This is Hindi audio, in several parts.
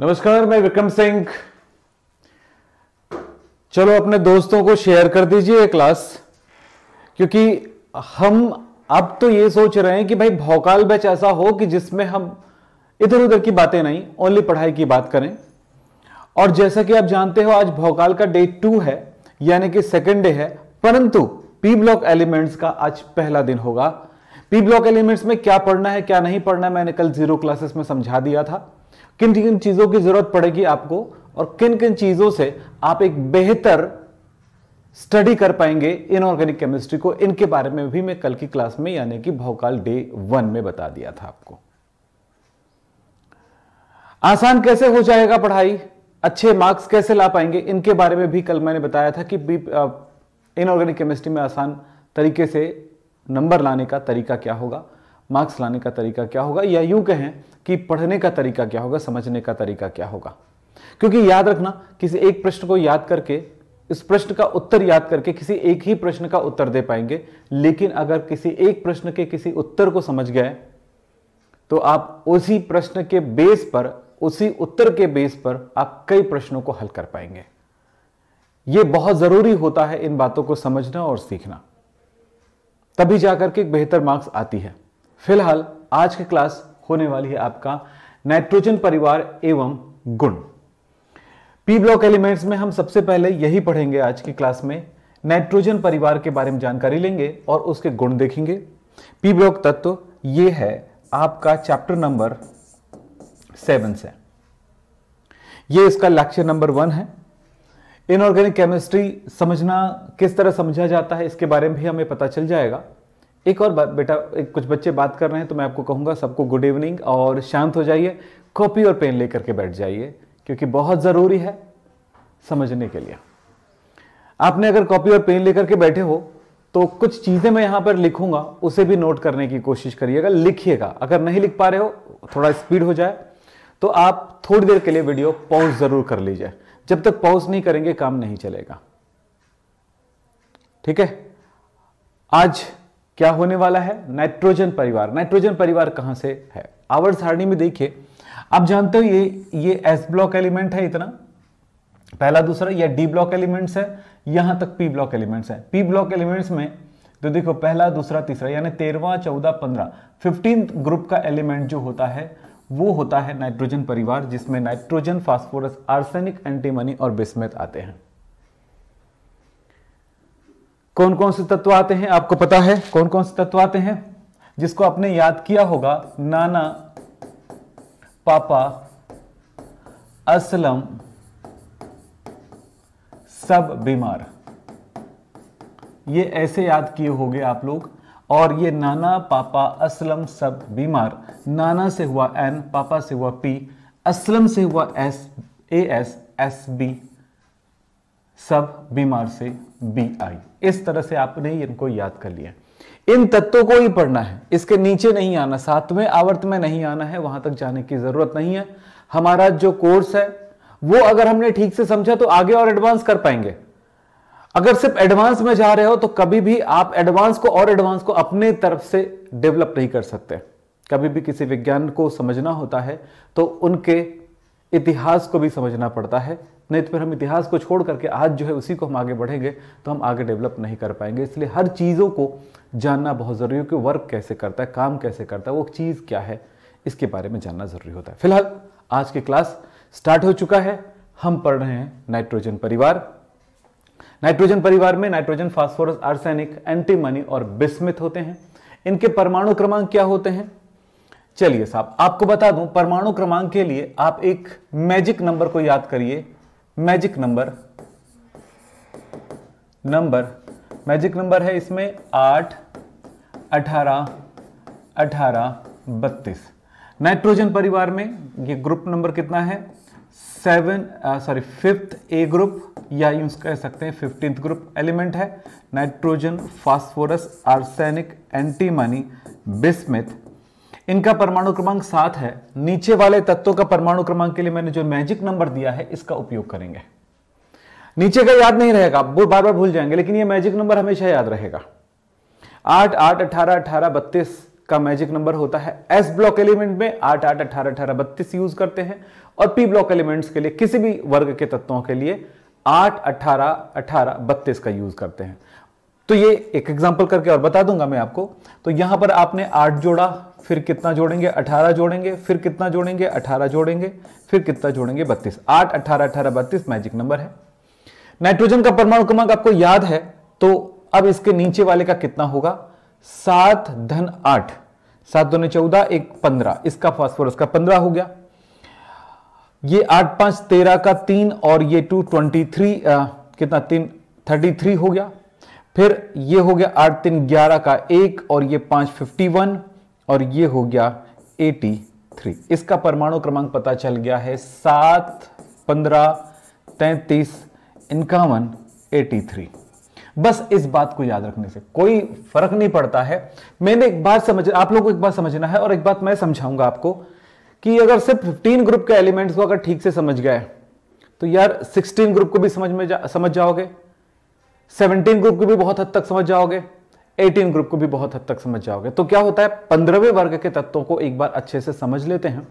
नमस्कार मैं विक्रम सिंह चलो अपने दोस्तों को शेयर कर दीजिए क्लास क्योंकि हम अब तो ये सोच रहे हैं कि भाई भौकाल बैच ऐसा हो कि जिसमें हम इधर उधर की बातें नहीं ओनली पढ़ाई की बात करें और जैसा कि आप जानते हो आज भौकाल का डे टू है यानी कि सेकेंड डे है परंतु पी ब्लॉक एलिमेंट्स का आज पहला दिन होगा पी ब्लॉक एलिमेंट्स में क्या पढ़ना है क्या नहीं पढ़ना है मैंने कल जीरो क्लासेस में समझा दिया था किन किन चीज़ों की ज़रूरत पड़ेगी आपको और किन किन चीज़ों से आप एक बेहतर स्टडी कर पाएंगे इनऑर्गेनिक केमिस्ट्री को इनके बारे में भी मैं कल की क्लास में यानी कि भौकाल डे वन में बता दिया था आपको आसान कैसे हो जाएगा पढ़ाई अच्छे मार्क्स कैसे ला पाएंगे इनके बारे में भी कल मैंने बताया था कि इनऑर्गेनिक केमिस्ट्री में आसान तरीके से नंबर लाने का तरीका क्या होगा मार्क्स लाने का तरीका क्या होगा या यूं कहें कि पढ़ने का तरीका क्या होगा समझने का तरीका क्या होगा क्योंकि याद रखना किसी एक प्रश्न को याद करके इस प्रश्न का उत्तर याद करके किसी एक ही प्रश्न का उत्तर दे पाएंगे लेकिन अगर किसी एक प्रश्न के किसी उत्तर को समझ गए तो आप उसी प्रश्न के बेस पर उसी उत्तर के बेस पर आप कई प्रश्नों को हल कर पाएंगे यह बहुत जरूरी होता है इन बातों को समझना और सीखना तभी जाकर के बेहतर मार्क्स आती है फिलहाल आज की क्लास होने वाली है आपका नाइट्रोजन परिवार एवं गुण पी ब्लॉक एलिमेंट्स में हम सबसे पहले यही पढ़ेंगे आज की क्लास में नाइट्रोजन परिवार के बारे में जानकारी लेंगे और उसके गुण देखेंगे पी ब्लॉक तत्व ये है आपका चैप्टर नंबर सेवन से ये इसका लेक्चर नंबर वन है इनऑर्गेनिक केमिस्ट्री समझना किस तरह समझा जाता है इसके बारे में भी हमें पता चल जाएगा एक और बात बेटा एक कुछ बच्चे बात कर रहे हैं तो मैं आपको कहूँगा सबको गुड इवनिंग और शांत हो जाइए कॉपी और पेन लेकर के बैठ जाइए क्योंकि बहुत ज़रूरी है समझने के लिए आपने अगर कॉपी और पेन लेकर के बैठे हो तो कुछ चीज़ें मैं यहाँ पर लिखूंगा उसे भी नोट करने की कोशिश करिएगा लिखिएगा अगर नहीं लिख पा रहे हो थोड़ा स्पीड हो जाए तो आप थोड़ी देर के लिए वीडियो पॉज ज़रूर कर लीजिए जब तक पॉज नहीं करेंगे काम नहीं चलेगा ठीक है आज क्या होने वाला है नाइट्रोजन परिवार नाइट्रोजन परिवार कहां से है आवर्त सारणी में देखिए आप जानते हो ये ये एस ब्लॉक एलिमेंट है इतना पहला दूसरा या डी ब्लॉक एलिमेंट्स है यहां तक पी ब्लॉक एलिमेंट्स है पी ब्लॉक एलिमेंट्स में तो देखो पहला दूसरा तीसरा यानी तेरवा चौदह पंद्रह फिफ्टीन ग्रुप का एलिमेंट जो होता है वो होता है नाइट्रोजन परिवार जिसमें नाइट्रोजन फास्फोरस आर्सेनिक एंटीमनी और बिस्मेथ आते हैं कौन कौन से तत्व आते हैं आपको पता है कौन कौन से तत्व आते हैं जिसको आपने याद किया होगा नाना पापा असलम सब बीमार ये ऐसे याद किए होंगे आप लोग और ये नाना पापा असलम सब बीमार नाना से हुआ एन पापा से हुआ पी असलम से हुआ S A S S B सब बीमार से बी आई इस तरह से आपने इनको याद कर लिया इन तत्वों को ही पढ़ना है इसके नीचे नहीं आना सातवें आवर्त में नहीं आना है वहां तक जाने की जरूरत नहीं है हमारा जो कोर्स है वो अगर हमने ठीक से समझा तो आगे और एडवांस कर पाएंगे अगर सिर्फ एडवांस में जा रहे हो तो कभी भी आप एडवांस को और एडवांस को अपने तरफ से डेवलप नहीं कर सकते कभी भी किसी विज्ञान को समझना होता है तो उनके इतिहास को भी समझना पड़ता है नहीं तो फिर हम इतिहास को छोड़ करके आज जो है उसी को हम आगे बढ़ेंगे तो हम आगे डेवलप नहीं कर पाएंगे इसलिए हर चीज़ों को जानना बहुत ज़रूरी है कि वर्क कैसे करता है काम कैसे करता है वो चीज़ क्या है इसके बारे में जानना ज़रूरी होता है फिलहाल आज की क्लास स्टार्ट हो चुका है हम पढ़ रहे हैं नाइट्रोजन परिवार नाइट्रोजन परिवार में नाइट्रोजन फास्फोरस आर्सेनिक एंटीमनी और बिस्मिथ होते हैं इनके परमाणु क्रमांक क्या होते हैं चलिए साहब आपको बता दूं परमाणु क्रमांक के लिए आप एक मैजिक नंबर को याद करिए magic number number magic number है इसमें आठ अठारह अठारह बत्तीस नाइट्रोजन परिवार में ये ग्रुप नंबर कितना है seven sorry fifth A group या यूज कह सकते हैं फिफ्टींथ ग्रुप एलिमेंट है nitrogen phosphorus arsenic antimony bismuth इनका परमाणु क्रमांक सात है नीचे वाले तत्वों का परमाणु क्रमांक के लिए मैंने जो मैजिक नंबर दिया है इसका उपयोग करेंगे नीचे का याद नहीं रहेगा वो बार बार भूल जाएंगे लेकिन ये मैजिक नंबर हमेशा याद रहेगा आठ आठ अठारह अठारह बत्तीस का मैजिक नंबर होता है एस ब्लॉक एलिमेंट में आठ आठ अठारह अठारह बत्तीस यूज करते हैं और पी ब्लॉक एलिमेंट्स के लिए किसी भी वर्ग के तत्वों के लिए आठ अठारह अठारह बत्तीस का यूज करते हैं तो ये एक एग्जाम्पल करके और बता दूंगा मैं आपको तो यहां पर आपने आठ जोड़ा फिर कितना जोड़ेंगे अठारह जोड़ेंगे फिर कितना जोड़ेंगे अठारह जोड़ेंगे फिर कितना जोड़ेंगे बत्तीस आठ अठारह अठारह बत्तीस मैजिक नंबर है नाइट्रोजन का परमाणु क्रमांक आपको याद है तो अब इसके नीचे वाले का कितना होगा सात धन आठ सात दो चौदह एक पंद्रह इसका फॉस्फोरस का पंद्रह हो गया ये आठ पांच तेरह का तीन और ये टू ट्वेंटी थ्री कितना तीन थर्टी थ्री हो गया फिर ये हो गया आठ तीन ग्यारह का एक और ये पांच फिफ्टी वन और ये हो गया 83 इसका परमाणु क्रमांक पता चल गया है सात पंद्रह तैतीस इक्यावन एटी बस इस बात को याद रखने से कोई फर्क नहीं पड़ता है मैंने एक बात समझ आप लोगों को एक बात समझना है और एक बात मैं समझाऊंगा आपको कि अगर सिर्फ 15 ग्रुप के एलिमेंट्स को अगर ठीक से समझ गए तो यार 16 ग्रुप को भी समझ में जा, समझ जाओगे 17 ग्रुप को भी बहुत हद तक समझ जाओगे 18 ग्रुप को भी बहुत हद तक समझ जाओगे तो क्या होता है पंद्रहवें वर्ग के तत्वों को एक बार अच्छे से समझ लेते हैं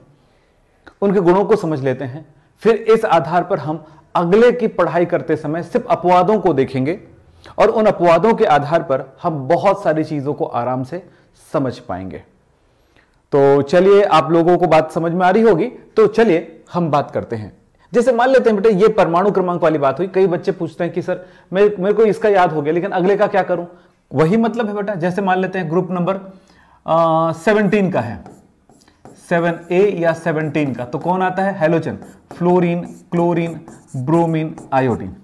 उनके गुणों को समझ लेते हैं फिर इस आधार पर हम अगले की पढ़ाई करते समय सिर्फ अपवादों को देखेंगे और उन अपवादों के आधार पर हम बहुत सारी चीजों को आराम से समझ पाएंगे तो चलिए आप लोगों को बात समझ में आ रही होगी तो चलिए हम बात करते हैं जैसे मान लेते हैं बेटे ये परमाणु क्रमांक वाली बात हुई कई बच्चे पूछते हैं कि सर मेरे मेरे को इसका याद हो गया लेकिन अगले का क्या करूं वही मतलब है बेटा जैसे मान लेते हैं ग्रुप नंबर सेवनटीन का है सेवन ए या सेवनटीन का तो कौन आता है halogen fluorine chlorine bromine iodine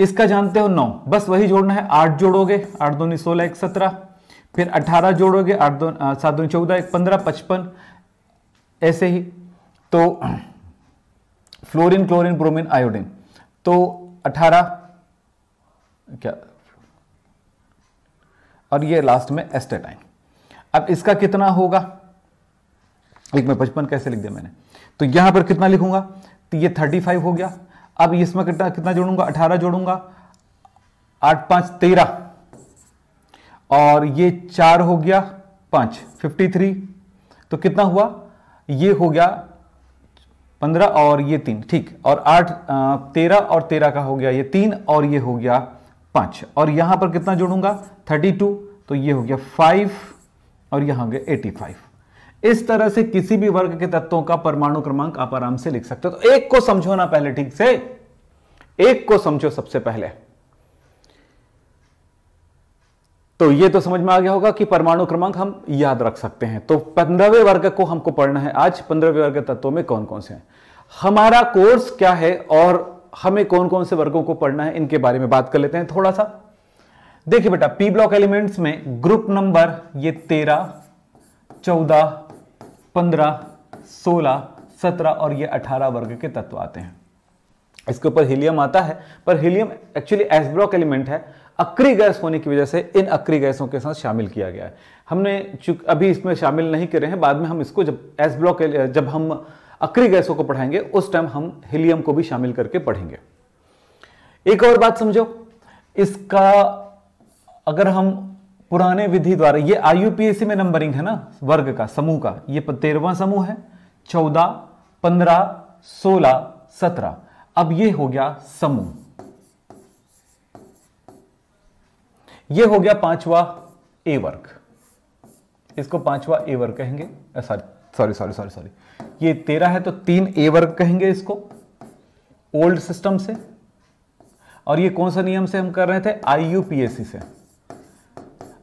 इसका जानते हो नौ बस वही जोड़ना है आठ जोड़ोगे आठ दो सोलह एक सत्रह फिर अठारह जोड़ोगे आठ दो सात दो चौदह एक पंद्रह पचपन ऐसे ही तो फ्लोरीन क्लोरीन ब्रोमीन आयोडीन तो अठारह क्या और ये लास्ट में एस्टेटाइन अब इसका कितना होगा एक में पचपन कैसे लिख दिया मैंने तो यहां पर कितना लिखूंगा तो ये थर्टी फाइव हो गया अब इसमें कितना कितना जोड़ूंगा अठारह जोड़ूंगा आठ पांच तेरह और ये चार हो गया पांच फिफ्टी थ्री तो कितना हुआ ये हो गया पंद्रह और ये तीन ठीक और आठ तेरह और तेरह का हो गया ये तीन और ये हो गया पांच और यहां पर कितना जोड़ूंगा थर्टी टू तो ये हो गया फाइव और यहां हो गया एटी फाइव इस तरह से किसी भी वर्ग के तत्वों का परमाणु क्रमांक आप आराम से लिख सकते हो तो एक को समझो ना पहले ठीक से एक को समझो सबसे पहले तो ये तो समझ में आ गया होगा कि परमाणु क्रमांक हम याद रख सकते हैं तो पंद्रहवें वर्ग को हमको पढ़ना है आज पंद्रहवें वर्ग तत्वों में कौन कौन से हैं हमारा कोर्स क्या है और हमें कौन कौन से वर्गों को पढ़ना है इनके बारे में बात कर लेते हैं थोड़ा सा देखिए बेटा पी ब्लॉक एलिमेंट्स में ग्रुप नंबर ये तेरह चौदह पंद्रह सोलह सत्रह और ये अठारह वर्ग के तत्व आते हैं इसके ऊपर हीलियम आता है पर helium actually S block element है अक्री गैस होने की वजह से इन अक्री गैसों के साथ शामिल किया गया है हमने अभी इसमें शामिल नहीं करे हैं बाद में हम इसको जब एस ब्लॉक जब हम अक्री गैसों को पढ़ाएंगे उस टाइम हम हीलियम को भी शामिल करके पढ़ेंगे एक और बात समझो इसका अगर हम पुराने विधि द्वारा ये आईयूपीएससी में नंबरिंग है ना वर्ग का समूह का ये तेरहवा समूह है चौदह पंद्रह सोलह सत्रह अब ये हो गया समूह ये हो गया पांचवा ए वर्ग इसको पांचवा ए वर्ग कहेंगे सॉरी सॉरी सॉरी सॉरी ये तेरह है तो तीन ए वर्ग कहेंगे इसको ओल्ड सिस्टम से और ये कौन सा नियम से हम कर रहे थे आई से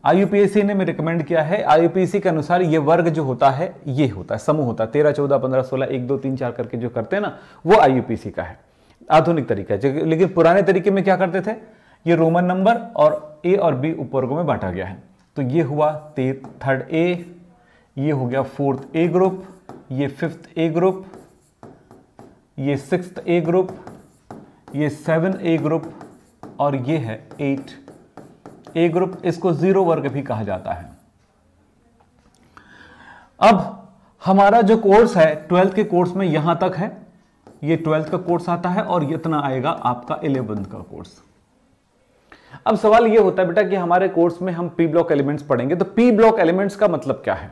आई ने मैं रिकमेंड किया है आई के अनुसार ये वर्ग जो होता है ये होता है समूह होता है तेरह चौदह पंद्रह सोलह एक दो तीन चार करके जो करते हैं ना वो आई का है आधुनिक तरीका है लेकिन पुराने तरीके में क्या करते थे ये रोमन नंबर और ए और बी उपवर्गों में बांटा गया है तो ये हुआ थर्ड ए ये हो गया फोर्थ ए ग्रुप ये फिफ्थ ए ग्रुप ये सिक्स ए ग्रुप ये सेवन ए ग्रुप और ये है एट ए ग्रुप इसको जीरो वर्ग भी कहा जाता है अब हमारा जो कोर्स है ट्वेल्थ के कोर्स में यहां तक है ये ट्वेल्थ का कोर्स आता है और इतना आएगा आपका इलेवेंथ का कोर्स अब सवाल ये होता है बेटा कि हमारे कोर्स में हम पी ब्लॉक एलिमेंट्स पढ़ेंगे तो पी ब्लॉक एलिमेंट्स का मतलब क्या है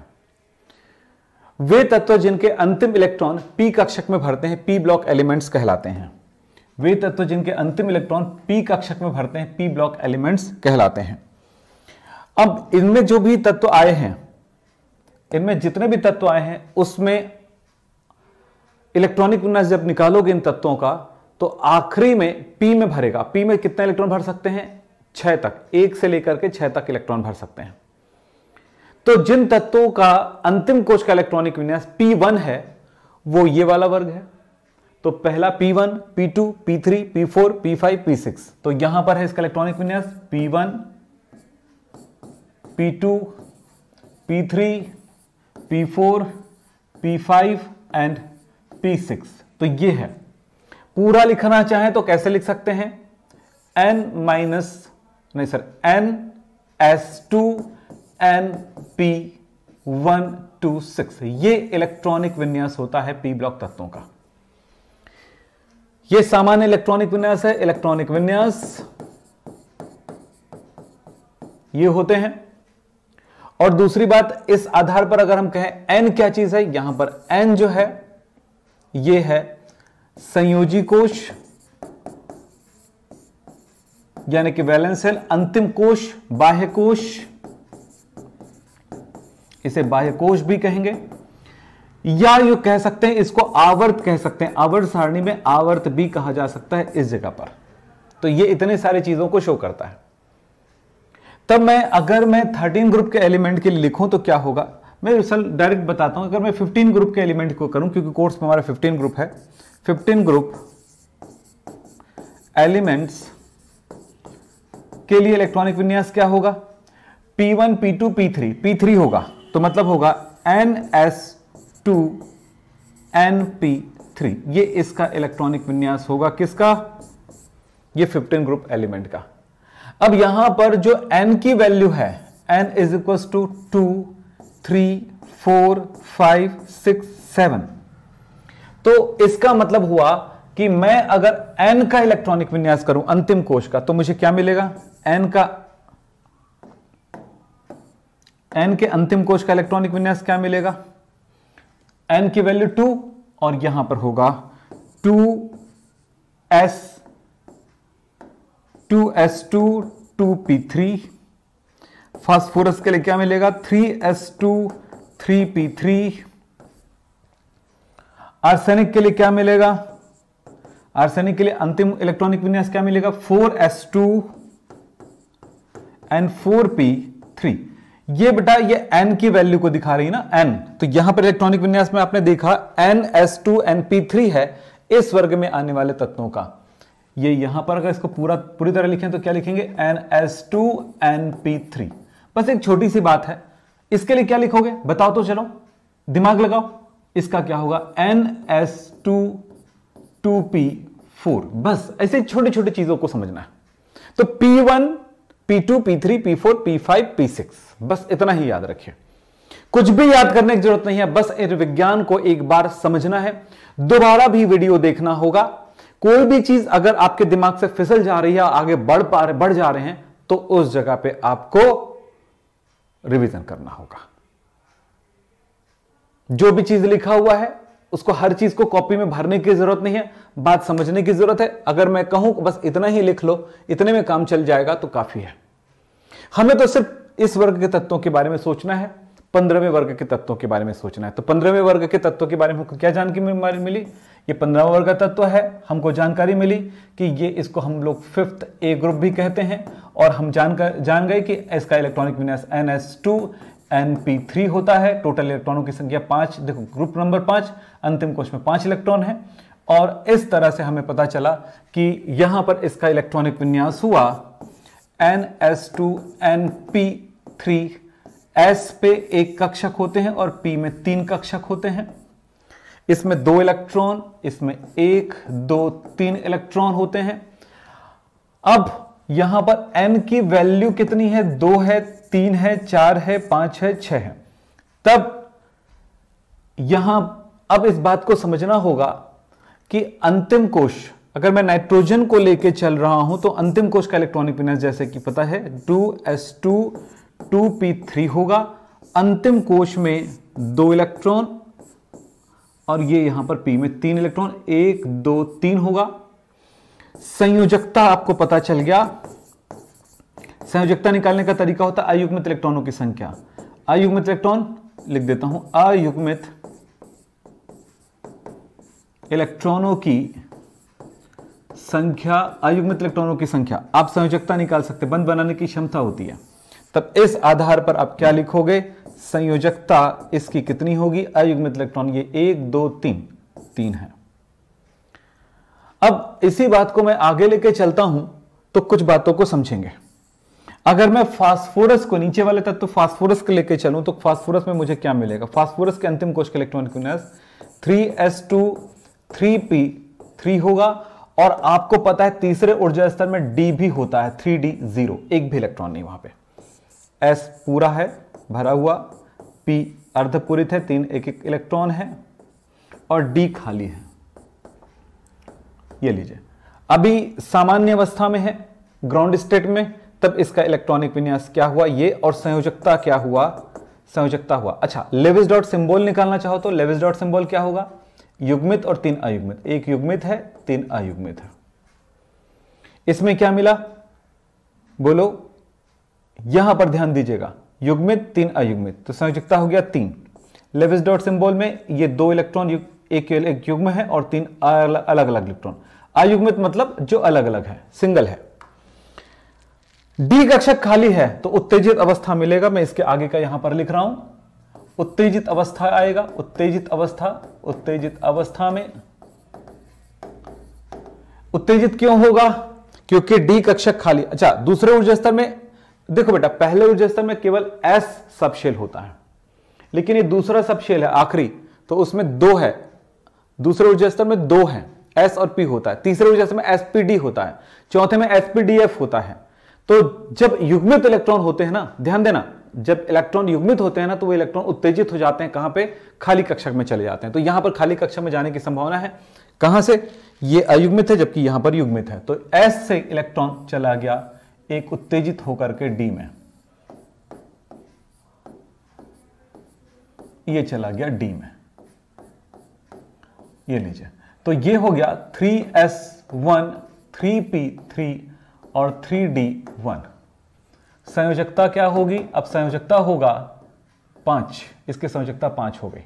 वे तत्व जिनके अंतिम इलेक्ट्रॉन पी कक्षक में भरते हैं पी ब्लॉक एलिमेंट्स कहलाते हैं वे तत्व जिनके अंतिम इलेक्ट्रॉन पी कक्षक में भरते हैं पी ब्लॉक एलिमेंट्स कहलाते हैं अब इनमें जो भी तत्व आए हैं इनमें जितने भी तत्व आए हैं उसमें इलेक्ट्रॉनिक विन्यास जब निकालोगे इन तत्वों का तो आखिरी में पी में भरेगा पी में कितना इलेक्ट्रॉन भर सकते हैं छह तक एक से लेकर के छह तक इलेक्ट्रॉन भर सकते हैं तो जिन तत्वों का अंतिम कोष का इलेक्ट्रॉनिक विन्यास P1 है वो ये वाला वर्ग है तो पहला P1, P2, P3, P4, P5, P6 तो यहां पर है इसका इलेक्ट्रॉनिक विन्यास P1, P2, P3, P4, P5 and P6 तो ये है पूरा लिखना चाहे तो कैसे लिख सकते हैं N माइनस नहीं sir N S2 M P one two six ये इलेक्ट्रॉनिक विन्यास होता है पी ब्लॉक तत्वों का ये सामान्य इलेक्ट्रॉनिक विन्यास है इलेक्ट्रॉनिक विन्यास ये होते हैं और दूसरी बात इस आधार पर अगर हम कहें एन क्या चीज है यहां पर एन जो है ये है संयोजी कोश यानी कि वैलेंस सेल अंतिम कोश बाह्य कोश इसे बाह्य कोश भी कहेंगे या यू कह सकते हैं इसको आवर्त कह सकते हैं आवर्त सारणी में आवर्त भी कहा जा सकता है इस जगह पर तो ये इतने सारे चीजों को शो करता है तब मैं अगर मैं थर्टीन ग्रुप के एलिमेंट के लिए लिखूं तो क्या होगा मैं असल डायरेक्ट बताता हूं अगर मैं फिफ्टीन ग्रुप के एलिमेंट को करूं क्योंकि कोर्स में हमारा फिफ्टीन ग्रुप है फिफ्टीन ग्रुप एलिमेंट्स के लिए इलेक्ट्रॉनिक विन्यास क्या होगा P P one two P three P three होगा तो मतलब होगा N S two N P three ये इसका इलेक्ट्रॉनिक विन्यास होगा किसका ये 15 ग्रुप एलिमेंट का अब यहां पर जो n की वैल्यू है n is equal to two three four five six seven तो इसका मतलब हुआ कि मैं अगर n का इलेक्ट्रॉनिक विन्यास करूं अंतिम कोश का तो मुझे क्या मिलेगा n का एन के अंतिम कोष का इलेक्ट्रॉनिक विन्यास क्या मिलेगा एन की वैल्यू टू और यहां पर होगा two S two S two two P three phosphorus के लिए क्या मिलेगा three S two three P three arsenic के लिए क्या मिलेगा आर्सेनिक के लिए अंतिम इलेक्ट्रॉनिक विन्यास क्या मिलेगा four S two and four P three ये बेटा ये n की वैल्यू को दिखा रही है ना n तो यहां पर इलेक्ट्रॉनिक विन्यास में आपने देखा n S two N P three है इस वर्ग में आने वाले तत्वों का ये यहां पर अगर इसको पूरा पूरी तरह लिखें तो क्या लिखेंगे n S two N P three बस एक छोटी सी बात है इसके लिए क्या लिखोगे बताओ तो चलो दिमाग लगाओ इसका क्या होगा N S two two p four बस ऐसे छोटी छोटी चीजों को समझना है तो P one P2, P3, P4, P5, P6 बस इतना ही याद रखिए कुछ भी याद करने की जरूरत नहीं है बस विज्ञान को एक बार समझना है दोबारा भी वीडियो देखना होगा कोई भी चीज अगर आपके दिमाग से फिसल जा रही है आगे बढ़ पा रहे बढ़ जा रहे हैं तो उस जगह पे आपको रिवीजन करना होगा जो भी चीज लिखा हुआ है उसको हर चीज को कॉपी में भरने की जरूरत नहीं है बात समझने की जरूरत है अगर मैं कहूं बस इतना ही लिख लो इतने में काम चल जाएगा तो काफी है हमें तो सिर्फ इस वर्ग के तत्वों के बारे में सोचना है पंद्रहवें वर्ग के तत्वों के बारे में सोचना है तो पंद्रहवें वर्ग के तत्वों के बारे में हमको क्या जानकारी मिली ये पंद्रहवा वर्ग का तत्व है हमको जानकारी मिली कि ये इसको हम लोग फिफ्थ ए ग्रुप भी कहते हैं और हम जान जान गए कि इसका इलेक्ट्रॉनिक विन्यास एन एस टू एन होता है टोटल इलेक्ट्रॉनों की संख्या पांच देखो ग्रुप नंबर पांच अंतिम कोश में पांच इलेक्ट्रॉन है और इस तरह से हमें पता चला कि यहां पर इसका इलेक्ट्रॉनिक विन्यास हुआ n S two N P three s पे एक कक्षक होते हैं और पी में तीन कक्षक होते हैं इसमें दो इलेक्ट्रॉन इसमें एक दो तीन इलेक्ट्रॉन होते हैं अब यहां पर n की वैल्यू कितनी है दो है तीन है चार है पांच है छह है तब यहां अब इस बात को समझना होगा कि अंतिम कोश अगर मैं नाइट्रोजन को लेकर चल रहा हूं तो अंतिम कोश का इलेक्ट्रॉनिक विन्यास जैसे कि पता है two S two two P three होगा अंतिम कोश में दो इलेक्ट्रॉन और ये यहां पर पी में तीन इलेक्ट्रॉन एक दो तीन होगा संयोजकता आपको पता चल गया संयोजकता निकालने का तरीका होता है अयुग्मित इलेक्ट्रॉनों की संख्या अयुग्मित इलेक्ट्रॉन लिख देता हूं अयुग्मित इलेक्ट्रॉनों की संख्या अयुग्मित इलेक्ट्रॉनों की संख्या आप संयोजकता निकाल सकते बंद बनाने की क्षमता होती है तब इस आधार पर आप क्या लिखोगे संयोजकता इसकी कितनी होगी अयुग्मित इलेक्ट्रॉन ये एक दो तीन तीन है अब इसी बात को मैं आगे लेके चलता हूं तो कुछ बातों को समझेंगे अगर मैं फास्फोरस को नीचे वाले तत्व तो फास्फोरस के लेके चलूं तो फास्फोरस में मुझे क्या मिलेगा फास्फोरस के अंतिम कोष के इलेक्ट्रॉन क्यूनस three S two three P three होगा और आपको पता है तीसरे ऊर्जा स्तर में डी भी होता है थ्री डी जीरो एक भी इलेक्ट्रॉन नहीं वहां पे एस पूरा है भरा हुआ पी अर्धपूरित है तीन एक एक इलेक्ट्रॉन है और डी खाली है ये लीजिए अभी सामान्य अवस्था में है ग्राउंड स्टेट में तब इसका इलेक्ट्रॉनिक विन्यास क्या हुआ ये और संयोजकता क्या हुआ संयोजकता हुआ अच्छा लेविस डॉट सिंबल निकालना चाहो तो लेविस डॉट सिंबल क्या होगा युग्मित और तीन अयुग्मित एक युग्मित है तीन अयुग्मित है इसमें क्या मिला बोलो यहां पर ध्यान दीजिएगा युग्मित तीन अयुग्मित तो संयोजकता हो गया तीन लेविस डॉट सिंबल में ये दो इलेक्ट्रॉन एक एक युग्म है और तीन अलग अलग इलेक्ट्रॉन अयुग्मित मतलब जो अलग अलग है सिंगल है डी कक्षक खाली है तो उत्तेजित अवस्था मिलेगा मैं इसके आगे का यहां पर लिख रहा हूं उत्तेजित अवस्था आएगा उत्तेजित अवस्था उत्तेजित अवस्था में उत्तेजित क्यों होगा क्योंकि डी कक्षक खाली अच्छा दूसरे ऊर्जा स्तर में देखो बेटा पहले ऊर्जा स्तर में केवल एस सबशेल होता है लेकिन ये दूसरा सबशेल है आखिरी तो उसमें दो है दूसरे ऊर्जा स्तर में दो है एस और पी होता है तीसरे ऊर्जा स्तर में एसपीडी होता है चौथे में एसपीडीएफ होता है तो जब युग्मित इलेक्ट्रॉन होते हैं ना ध्यान देना जब इलेक्ट्रॉन युग्मित होते हैं ना तो वो इलेक्ट्रॉन उत्तेजित हो जाते हैं कहां पे खाली कक्षक में चले जाते हैं तो यहां पर खाली कक्षा में जाने की संभावना है कहां से ये अयुग्मित है जबकि यहां पर युग्मित है तो एस से इलेक्ट्रॉन चला गया एक उत्तेजित होकर के डी में ये चला गया डी में ये लीजिए तो ये हो गया three s one three P three और थ्री डी वन संयोजकता क्या होगी अब संयोजकता होगा पांच इसकी संयोजकता पांच हो गई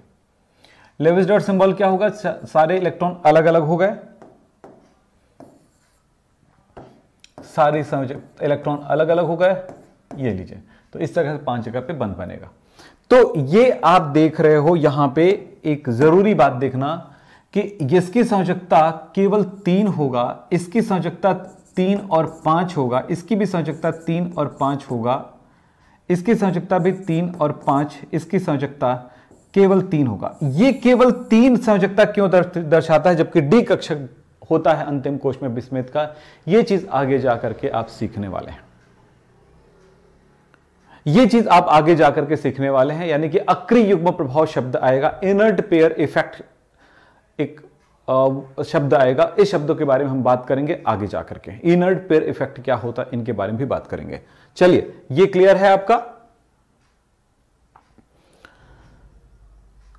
लेविस डॉट सिंबल क्या होगा सारे इलेक्ट्रॉन अलग अलग हो गए सारे संयोजक इलेक्ट्रॉन अलग अलग हो गए ये लीजिए तो इस तरह से पांच जगह पे बंद बनेगा तो ये आप देख रहे हो यहां पे एक जरूरी बात देखना कि इसकी संयोजकता केवल तीन होगा इसकी संयोजकता तीन और पांच होगा इसकी भी संयोजकता तीन और पांच होगा इसकी संयोजकता भी तीन और पांच इसकी संयोजकता केवल तीन होगा यह केवल तीन संयोजकता क्यों दर्शाता है जबकि डी कक्षक होता है अंतिम कोश में विस्मित का यह चीज आगे जाकर के आप सीखने वाले हैं यह चीज आप आगे जाकर के सीखने वाले हैं यानी कि अक्रिय युग्म प्रभाव शब्द आएगा इनर्ट पेयर इफेक्ट एक शब्द आएगा इस शब्दों के बारे में हम बात करेंगे आगे जाकर के इनर्ड पेयर इफेक्ट क्या होता है इनके बारे में भी बात करेंगे चलिए ये क्लियर है आपका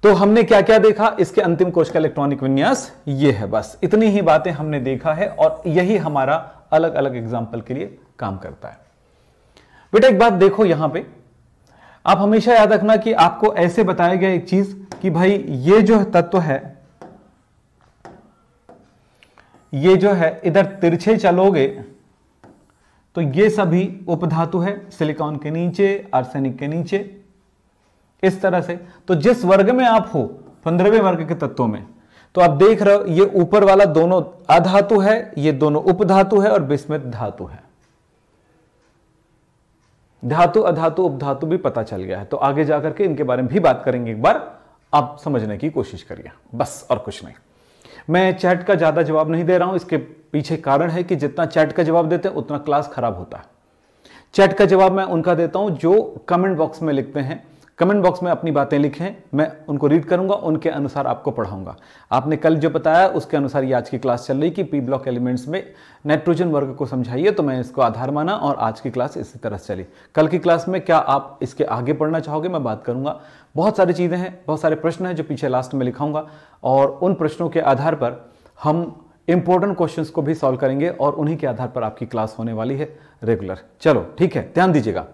तो हमने क्या क्या देखा इसके अंतिम कोश का इलेक्ट्रॉनिक विन्यास ये है बस इतनी ही बातें हमने देखा है और यही हमारा अलग अलग एग्जाम्पल के लिए काम करता है बेटा एक बात देखो यहां पर आप हमेशा याद रखना कि आपको ऐसे बताया गया एक चीज कि भाई ये जो तत्व है ये जो है इधर तिरछे चलोगे तो ये सभी उपधातु है सिलिकॉन के नीचे आर्सेनिक के नीचे इस तरह से तो जिस वर्ग में आप हो पंद्रहवें वर्ग के तत्वों में तो आप देख रहे हो ये ऊपर वाला दोनों अधातु है ये दोनों उपधातु है और विस्मित धातु है धातु अधातु उपधातु भी पता चल गया है तो आगे जाकर के इनके बारे में भी बात करेंगे एक बार आप समझने की कोशिश करिए बस और कुछ नहीं मैं चैट का ज़्यादा जवाब नहीं दे रहा हूँ इसके पीछे कारण है कि जितना चैट का जवाब देते हैं उतना क्लास खराब होता है चैट का जवाब मैं उनका देता हूँ जो कमेंट बॉक्स में लिखते हैं कमेंट बॉक्स में अपनी बातें लिखें मैं उनको रीड करूंगा उनके अनुसार आपको पढ़ाऊंगा आपने कल जो बताया उसके अनुसार ये आज की क्लास चल रही कि पी ब्लॉक एलिमेंट्स में नाइट्रोजन वर्ग को समझाइए तो मैं इसको आधार माना और आज की क्लास इसी तरह चली कल की क्लास में क्या आप इसके आगे पढ़ना चाहोगे मैं बात करूंगा बहुत सारी चीज़ें हैं बहुत सारे प्रश्न हैं जो पीछे लास्ट में लिखाऊंगा और उन प्रश्नों के आधार पर हम इंपॉर्टेंट क्वेश्चन को भी सॉल्व करेंगे और उन्हीं के आधार पर आपकी क्लास होने वाली है रेगुलर चलो ठीक है ध्यान दीजिएगा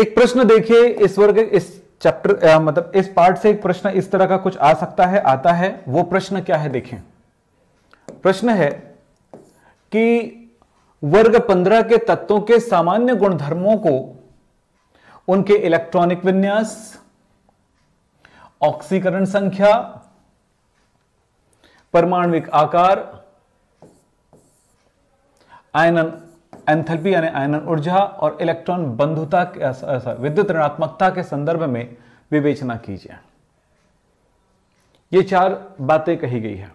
एक प्रश्न देखिए इस वर्ग इस चैप्टर मतलब इस पार्ट से एक प्रश्न इस तरह का कुछ आ सकता है आता है वो प्रश्न क्या है देखें प्रश्न है कि वर्ग पंद्रह के तत्वों के सामान्य गुणधर्मों को उनके इलेक्ट्रॉनिक विन्यास ऑक्सीकरण संख्या परमाणविक आकार आयनन एंथैल्पी यानी आयनन ऊर्जा और इलेक्ट्रॉन बंधुता विद्युत ऋणात्मकता के संदर्भ में विवेचना कीजिए ये चार बातें कही गई है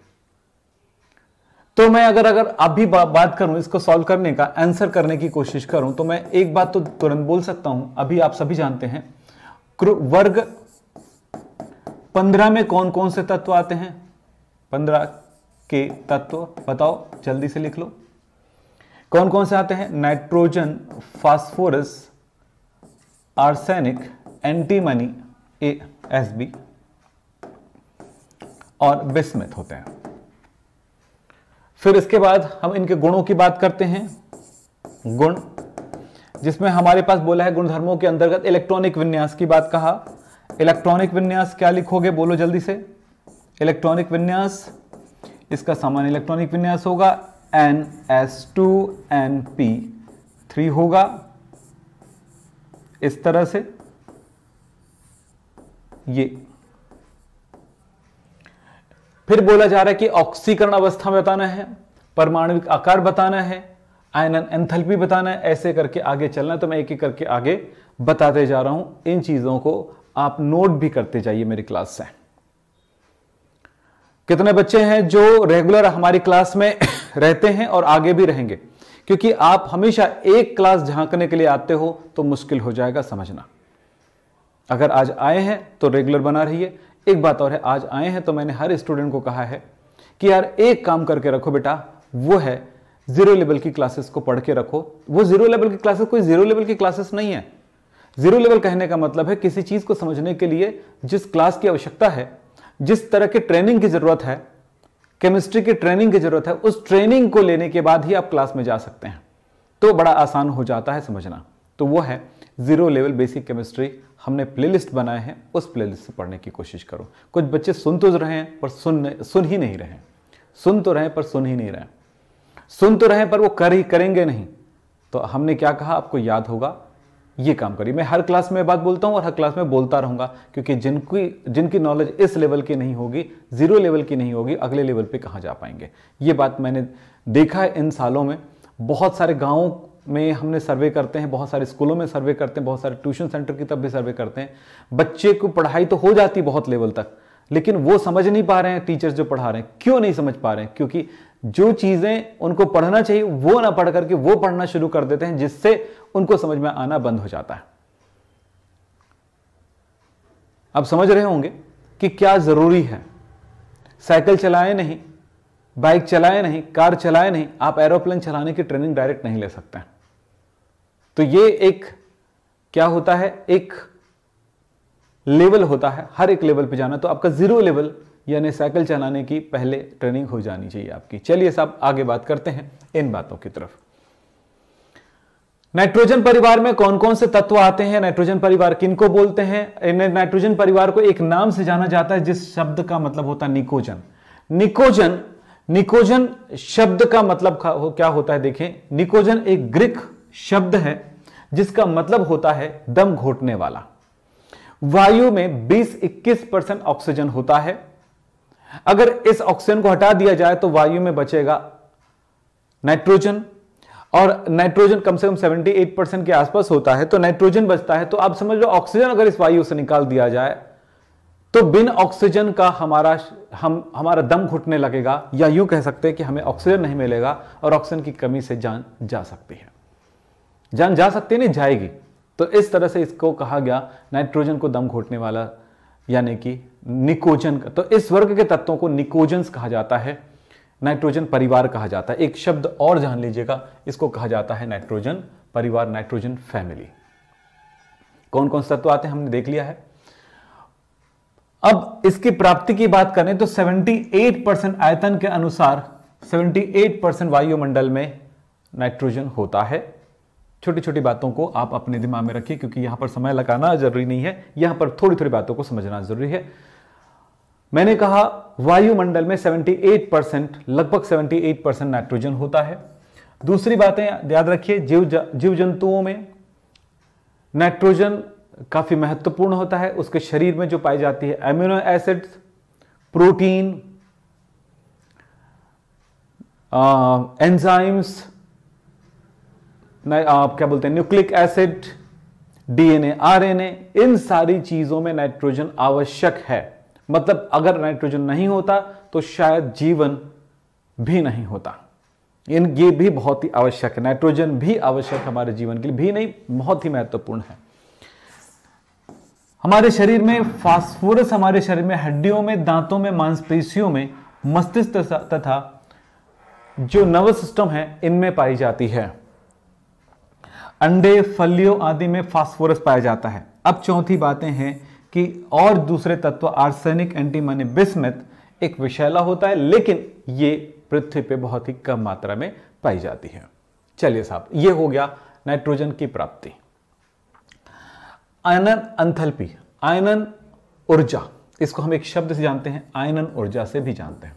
तो मैं अगर अगर आप भी बा, बात करूं इसको सॉल्व करने का आंसर करने की कोशिश करूं तो मैं एक बात तो तुरंत बोल सकता हूं अभी आप सभी जानते हैं वर्ग पंद्रह में कौन कौन से तत्व आते हैं पंद्रह के तत्व बताओ जल्दी से लिख लो कौन कौन से आते हैं nitrogen phosphorus arsenic antimony A S B और बिस्मिथ होते हैं फिर इसके बाद हम इनके गुणों की बात करते हैं गुण जिसमें हमारे पास बोला है गुणधर्मों के अंतर्गत इलेक्ट्रॉनिक विन्यास की बात कहा इलेक्ट्रॉनिक विन्यास क्या लिखोगे बोलो जल्दी से इलेक्ट्रॉनिक विन्यास इसका सामान्य इलेक्ट्रॉनिक विन्यास होगा N S two N P three होगा इस तरह से ये फिर बोला जा रहा है कि ऑक्सीकरण अवस्था बताना है परमाणु आकार बताना है आयनन एंथैल्पी बताना है ऐसे करके आगे चलना है तो मैं एक एक करके आगे बताते जा रहा हूं इन चीजों को आप नोट भी करते जाइए मेरी क्लास से कितने बच्चे हैं जो रेगुलर हमारी क्लास में रहते हैं और आगे भी रहेंगे क्योंकि आप हमेशा एक क्लास झांकने के लिए आते हो तो मुश्किल हो जाएगा समझना अगर आज आए हैं तो रेगुलर बना रहिए एक बात और है आज आए हैं तो मैंने हर स्टूडेंट को कहा है कि यार एक काम करके रखो बेटा वो है जीरो लेवल की क्लासेस को पढ़ के रखो वो जीरो लेवल की क्लासेस कोई जीरो लेवल की क्लासेस नहीं है जीरो लेवल कहने का मतलब है किसी चीज को समझने के लिए जिस क्लास की आवश्यकता है जिस तरह के ट्रेनिंग की जरूरत है केमिस्ट्री की ट्रेनिंग की जरूरत है उस ट्रेनिंग को लेने के बाद ही आप क्लास में जा सकते हैं तो बड़ा आसान हो जाता है समझना तो वो है जीरो लेवल बेसिक केमिस्ट्री हमने प्लेलिस्ट बनाए हैं उस प्लेलिस्ट से पढ़ने की कोशिश करो कुछ बच्चे सुन तो रहे हैं पर सुन सुन ही नहीं रहे सुन तो रहे पर सुन ही नहीं रहे सुन तो रहे पर वो कर ही करेंगे नहीं तो हमने क्या कहा आपको याद होगा ये काम करिए मैं हर क्लास में बात बोलता हूँ और हर क्लास में बोलता रहूँगा क्योंकि जिनकी जिनकी नॉलेज इस लेवल की नहीं होगी ज़ीरो लेवल की नहीं होगी अगले लेवल पे कहाँ जा पाएंगे ये बात मैंने देखा है इन सालों में बहुत सारे गाँव में हमने सर्वे करते हैं बहुत सारे स्कूलों में सर्वे करते हैं बहुत सारे ट्यूशन सेंटर की तब भी सर्वे करते हैं बच्चे को पढ़ाई तो हो जाती बहुत लेवल तक लेकिन वो समझ नहीं पा रहे हैं टीचर्स जो पढ़ा रहे हैं क्यों नहीं समझ पा रहे हैं क्योंकि जो चीजें उनको पढ़ना चाहिए वो ना पढ़ करके वो पढ़ना शुरू कर देते हैं जिससे उनको समझ में आना बंद हो जाता है आप समझ रहे होंगे कि क्या जरूरी है साइकिल चलाए नहीं बाइक चलाए नहीं कार चलाए नहीं आप एरोप्लेन चलाने की ट्रेनिंग डायरेक्ट नहीं ले सकते तो ये एक क्या होता है एक लेवल होता है हर एक लेवल पे जाना तो आपका जीरो लेवल यानी साइकिल चलाने की पहले ट्रेनिंग हो जानी चाहिए आपकी चलिए साहब आगे बात करते हैं इन बातों की तरफ नाइट्रोजन परिवार में कौन कौन से तत्व आते हैं नाइट्रोजन परिवार किनको बोलते हैं नाइट्रोजन परिवार को एक नाम से जाना जाता है जिस शब्द का मतलब होता है निकोजन निकोजन निकोजन शब्द का मतलब क्या होता है देखें निकोजन एक ग्रीक शब्द है जिसका मतलब होता है दम घोटने वाला वायु में 20-21 परसेंट ऑक्सीजन होता है अगर इस ऑक्सीजन को हटा दिया जाए तो वायु में बचेगा नाइट्रोजन और नाइट्रोजन कम से कम 78 परसेंट के आसपास होता है तो नाइट्रोजन बचता है तो आप समझ लो ऑक्सीजन अगर इस वायु से निकाल दिया जाए तो बिन ऑक्सीजन का हमारा हम हमारा दम घुटने लगेगा या यूं कह सकते हैं कि हमें ऑक्सीजन नहीं मिलेगा और ऑक्सीजन की कमी से जान जा सकती है जान जा सकती है नहीं जाएगी तो इस तरह से इसको कहा गया नाइट्रोजन को दम घोटने वाला यानी कि निकोजन तो इस वर्ग के तत्वों को निकोजन्स कहा जाता है नाइट्रोजन परिवार कहा जाता है एक शब्द और जान लीजिएगा इसको कहा जाता है नाइट्रोजन परिवार नाइट्रोजन फैमिली कौन कौन से तत्व आते हैं हमने देख लिया है अब इसकी प्राप्ति की बात करें तो 78 परसेंट आयतन के अनुसार 78 परसेंट वायुमंडल में नाइट्रोजन होता है छोटी छोटी बातों को आप अपने दिमाग में रखिए क्योंकि यहां पर समय लगाना जरूरी नहीं है यहां पर थोड़ी थोड़ी बातों को समझना जरूरी है मैंने कहा वायुमंडल में 78 परसेंट लगभग 78 परसेंट नाइट्रोजन होता है दूसरी बातें याद रखिए जीव जीव जंतुओं में नाइट्रोजन काफ़ी महत्वपूर्ण होता है उसके शरीर में जो पाई जाती है एम्यूनो एसिड्स प्रोटीन एंजाइम्स आप क्या बोलते हैं न्यूक्लिक एसिड डीएनए आरएनए इन सारी चीज़ों में नाइट्रोजन आवश्यक है मतलब अगर नाइट्रोजन नहीं होता तो शायद जीवन भी नहीं होता इन ये भी बहुत ही आवश्यक है नाइट्रोजन भी आवश्यक हमारे जीवन के लिए भी नहीं बहुत ही महत्वपूर्ण है हमारे शरीर में फास्फोरस हमारे शरीर में हड्डियों में दांतों में मांसपेशियों में मस्तिष्क तथा जो नर्वस सिस्टम है इनमें पाई जाती है अंडे फलियों आदि में फास्फोरस पाया जाता है अब चौथी बातें हैं कि और दूसरे तत्व आर्सेनिक एंटीमनी बिस्मित एक विषैला होता है लेकिन ये पृथ्वी पे बहुत ही कम मात्रा में पाई जाती है चलिए साहब ये हो गया नाइट्रोजन की प्राप्ति आयनन अंथल्पी आयनन ऊर्जा इसको हम एक शब्द से जानते हैं आयनन ऊर्जा से भी जानते हैं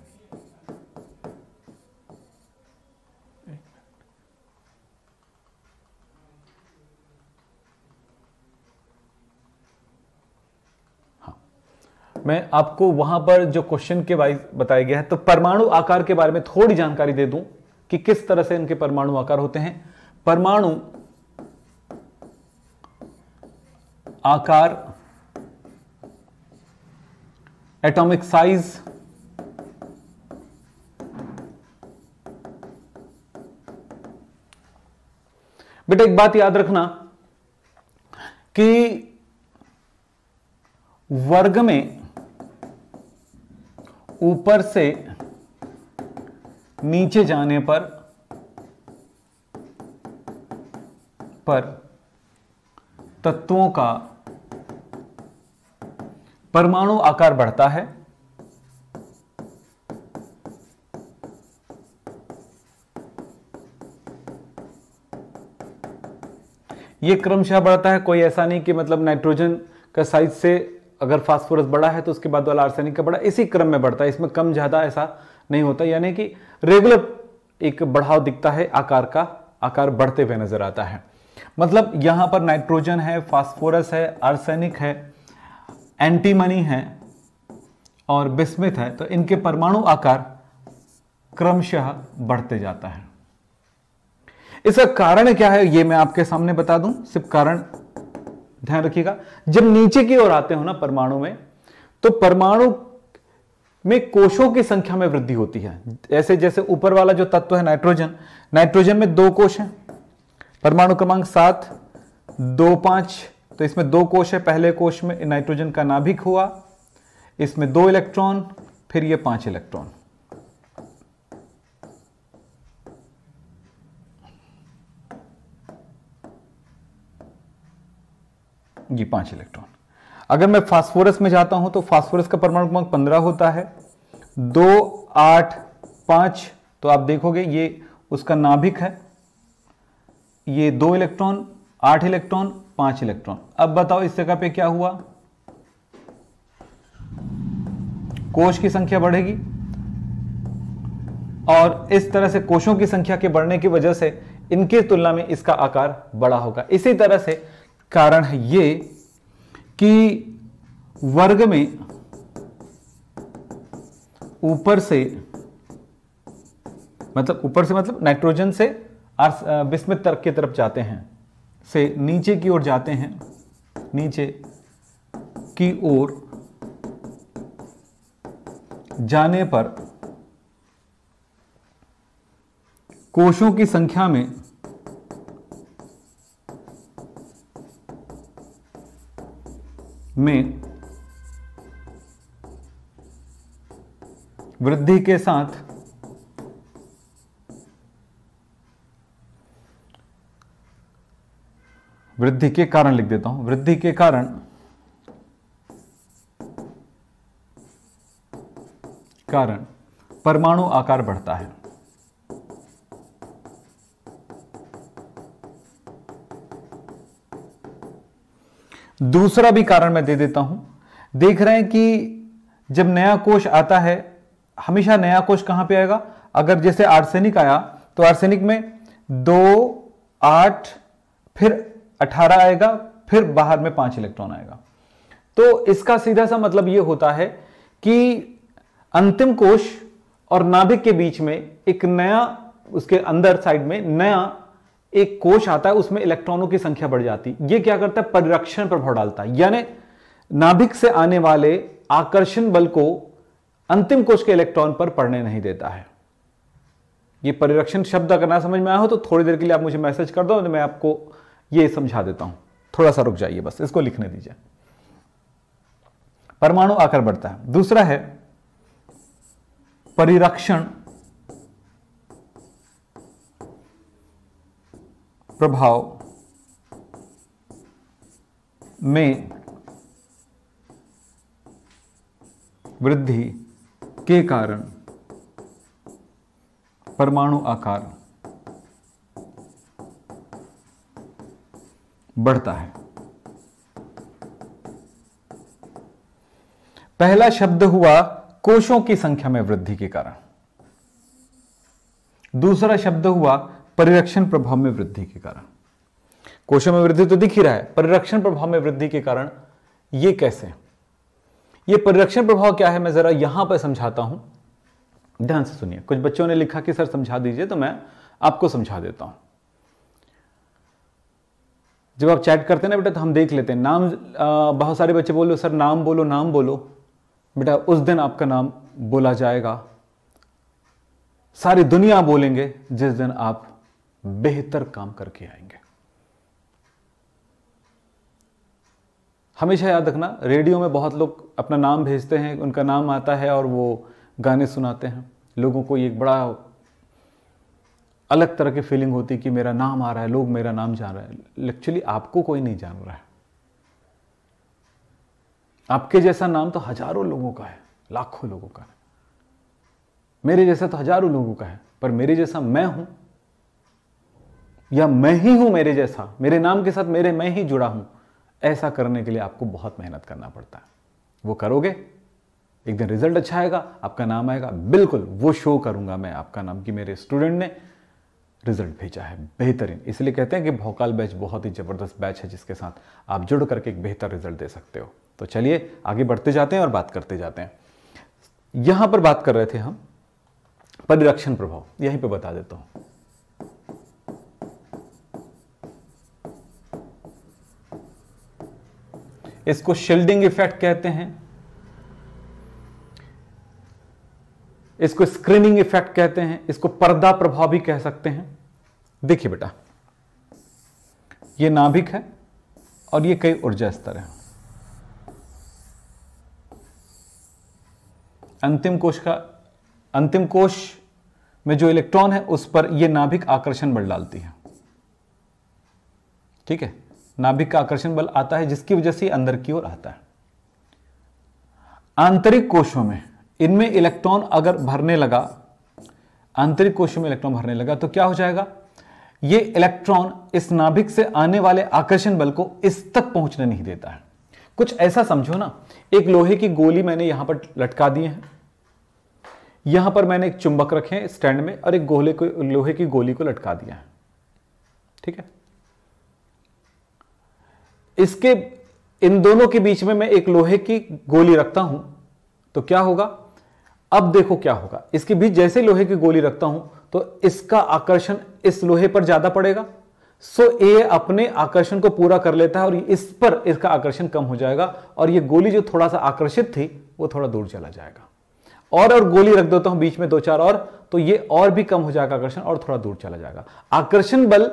मैं आपको वहां पर जो क्वेश्चन के वाइज बताया गया है तो परमाणु आकार के बारे में थोड़ी जानकारी दे दूं कि किस तरह से इनके परमाणु आकार होते हैं परमाणु आकार एटॉमिक साइज बेटा एक बात याद रखना कि वर्ग में ऊपर से नीचे जाने पर पर तत्वों का परमाणु आकार बढ़ता है यह क्रमशः बढ़ता है कोई ऐसा नहीं कि मतलब नाइट्रोजन का साइज से अगर फास्फोरस बढ़ा है तो उसके बाद वाला आर्सेनिक का बढ़ा इसी क्रम में बढ़ता है इसमें कम ज़्यादा ऐसा नहीं होता यानी कि रेगुलर एक बढ़ाव दिखता है आकार का आकार बढ़ते हुए नज़र आता है मतलब यहां पर नाइट्रोजन है फास्फोरस है आर्सेनिक है एंटीमनी है और बिस्मित है तो इनके परमाणु आकार क्रमशः बढ़ते जाता है इसका कारण क्या है यह मैं आपके सामने बता दूं सिर्फ कारण ध्यान रखिएगा जब नीचे की ओर आते हो ना परमाणु में तो परमाणु में कोशों की संख्या में वृद्धि होती है ऐसे जैसे ऊपर वाला जो तत्व है नाइट्रोजन नाइट्रोजन में दो कोश है परमाणु क्रमांक सात दो पांच तो इसमें दो कोश है पहले कोश में नाइट्रोजन का नाभिक हुआ इसमें दो इलेक्ट्रॉन फिर ये पांच इलेक्ट्रॉन ये पांच इलेक्ट्रॉन अगर मैं फास्फोरस में जाता हूं तो फास्फोरस का परमाणु क्रमांक पंद्रह होता है दो आठ पांच तो आप देखोगे ये उसका नाभिक है ये दो इलेक्ट्रॉन आठ इलेक्ट्रॉन पांच इलेक्ट्रॉन अब बताओ इस जगह पे क्या हुआ कोश की संख्या बढ़ेगी और इस तरह से कोशों की संख्या के बढ़ने की वजह से इनके तुलना में इसका आकार बड़ा होगा इसी तरह से कारण है ये कि वर्ग में ऊपर से मतलब ऊपर से मतलब नाइट्रोजन से विस्मित तर्क की तरफ जाते हैं से नीचे की ओर जाते हैं नीचे की ओर जाने पर कोशों की संख्या में में वृद्धि के साथ वृद्धि के कारण लिख देता हूं वृद्धि के कारण कारण परमाणु आकार बढ़ता है दूसरा भी कारण मैं दे देता हूं देख रहे हैं कि जब नया कोश आता है हमेशा नया कोश कहां पे आएगा अगर जैसे आर्सेनिक आया तो आर्सेनिक में दो आठ फिर अठारह आएगा फिर बाहर में पांच इलेक्ट्रॉन आएगा तो इसका सीधा सा मतलब यह होता है कि अंतिम कोश और नाभिक के बीच में एक नया उसके अंदर साइड में नया एक कोश आता है उसमें इलेक्ट्रॉनों की संख्या बढ़ जाती है ये क्या करता है परिरक्षण प्रभाव डालता है यानी नाभिक से आने वाले आकर्षण बल को अंतिम कोश के इलेक्ट्रॉन पर पड़ने नहीं देता है ये परिरक्षण शब्द अगर ना समझ में आया हो तो थोड़ी देर के लिए आप मुझे मैसेज कर दो तो मैं आपको ये समझा देता हूं थोड़ा सा रुक जाइए बस इसको लिखने दीजिए परमाणु आकर बढ़ता है दूसरा है परिरक्षण प्रभाव में वृद्धि के कारण परमाणु आकार बढ़ता है पहला शब्द हुआ कोशों की संख्या में वृद्धि के कारण दूसरा शब्द हुआ परिरक्षण प्रभाव में वृद्धि के कारण कोशों में वृद्धि तो दिख ही रहा है परिरक्षण प्रभाव में वृद्धि के कारण ये कैसे ये परिरक्षण प्रभाव क्या है मैं जरा यहां पर समझाता हूं ध्यान से सुनिए कुछ बच्चों ने लिखा कि सर समझा दीजिए तो मैं आपको समझा देता हूं जब आप चैट करते हैं ना बेटा तो हम देख लेते हैं नाम बहुत सारे बच्चे बोलो सर नाम बोलो नाम बोलो बेटा उस दिन आपका नाम बोला जाएगा सारी दुनिया बोलेंगे जिस दिन आप बेहतर काम करके आएंगे हमेशा याद रखना रेडियो में बहुत लोग अपना नाम भेजते हैं उनका नाम आता है और वो गाने सुनाते हैं लोगों को एक बड़ा अलग तरह की फीलिंग होती कि मेरा नाम आ रहा है लोग मेरा नाम जान रहे हैं एक्चुअली आपको कोई नहीं जान रहा है आपके जैसा नाम तो हजारों लोगों का है लाखों लोगों का है मेरे जैसा तो हजारों लोगों का है पर मेरे जैसा मैं हूं या मैं ही हूं मेरे जैसा मेरे नाम के साथ मेरे मैं ही जुड़ा हूं ऐसा करने के लिए आपको बहुत मेहनत करना पड़ता है वो करोगे एक दिन रिजल्ट अच्छा आएगा आपका नाम आएगा बिल्कुल वो शो करूंगा मैं आपका नाम कि मेरे स्टूडेंट ने रिजल्ट भेजा है बेहतरीन इसलिए कहते हैं कि भोकाल बैच बहुत ही ज़बरदस्त बैच है जिसके साथ आप जुड़ करके एक बेहतर रिजल्ट दे सकते हो तो चलिए आगे बढ़ते जाते हैं और बात करते जाते हैं यहां पर बात कर रहे थे हम परिरक्षण प्रभाव यहीं पर बता देता हूँ इसको शिल्डिंग इफेक्ट कहते हैं इसको स्क्रीनिंग इफेक्ट कहते हैं इसको पर्दा प्रभाव भी कह सकते हैं देखिए बेटा ये नाभिक है और ये कई ऊर्जा स्तर है अंतिम कोश का अंतिम कोश में जो इलेक्ट्रॉन है उस पर यह नाभिक आकर्षण बल डालती है ठीक है नाभिक का आकर्षण बल आता है जिसकी वजह से अंदर की ओर आता है आंतरिक कोशों में इनमें इलेक्ट्रॉन अगर भरने लगा आंतरिक कोशों में इलेक्ट्रॉन भरने लगा तो क्या हो जाएगा ये इलेक्ट्रॉन इस नाभिक से आने वाले आकर्षण बल को इस तक पहुंचने नहीं देता है कुछ ऐसा समझो ना एक लोहे की गोली मैंने यहां पर लटका दी है यहां पर मैंने एक चुंबक रखे स्टैंड में और एक गोले को लोहे की गोली को लटका दिया है ठीक है इसके इन दोनों के बीच में मैं एक लोहे की गोली रखता हूं तो क्या होगा अब देखो क्या होगा इसके बीच जैसे लोहे की गोली रखता हूं तो इसका आकर्षण इस लोहे पर ज्यादा पड़ेगा सो ए अपने आकर्षण को पूरा कर लेता है और इस पर इसका आकर्षण कम हो जाएगा और यह गोली जो थोड़ा सा आकर्षित थी वो थोड़ा दूर चला जाएगा और और गोली रख देता हूं बीच में दो चार और तो ये और भी कम हो जाएगा आकर्षण और थोड़ा दूर चला जाएगा आकर्षण बल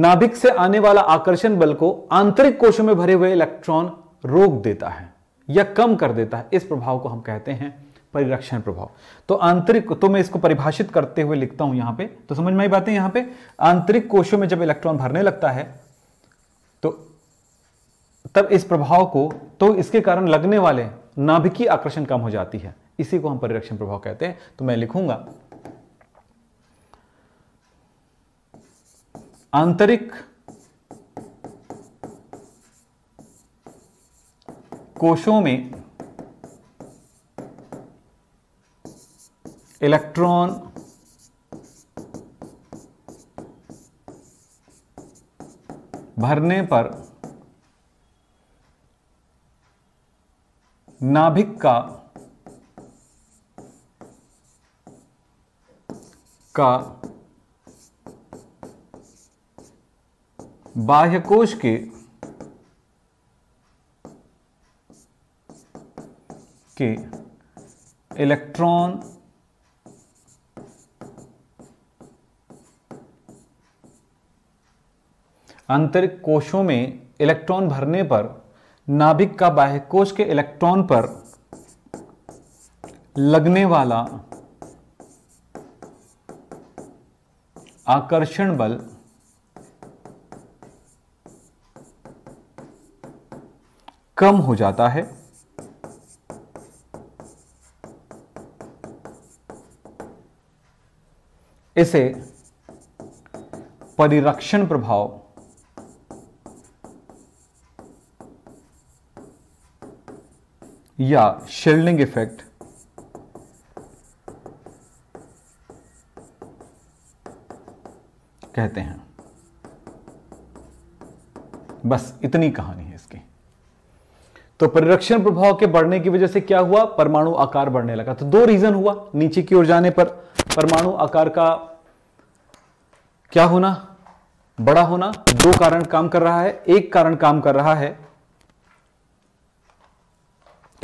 नाभिक से आने वाला आकर्षण बल को आंतरिक कोशों में भरे हुए इलेक्ट्रॉन रोक देता है या कम कर देता है इस प्रभाव को हम कहते हैं परिरक्षण प्रभाव तो आंतरिक तो मैं इसको परिभाषित करते हुए लिखता हूं यहां पे तो समझ में आई बातें यहां पे आंतरिक कोशों में जब इलेक्ट्रॉन भरने लगता है तो तब इस प्रभाव को तो इसके कारण लगने वाले नाभिकीय आकर्षण कम हो जाती है इसी को हम परिरक्षण प्रभाव कहते हैं तो मैं लिखूंगा आंतरिक कोशों में इलेक्ट्रॉन भरने पर नाभिक का का बाह्यकोश के के इलेक्ट्रॉन आंतरिक कोशों में इलेक्ट्रॉन भरने पर नाभिक का बाह्यकोश के इलेक्ट्रॉन पर लगने वाला आकर्षण बल कम हो जाता है इसे परिरक्षण प्रभाव या शिल्डिंग इफेक्ट कहते हैं बस इतनी कहानी है इसकी तो परिरक्षण प्रभाव के बढ़ने की वजह से क्या हुआ परमाणु आकार बढ़ने लगा तो दो रीजन हुआ नीचे की ओर जाने पर परमाणु आकार का क्या होना बड़ा होना दो कारण काम कर रहा है एक कारण काम कर रहा है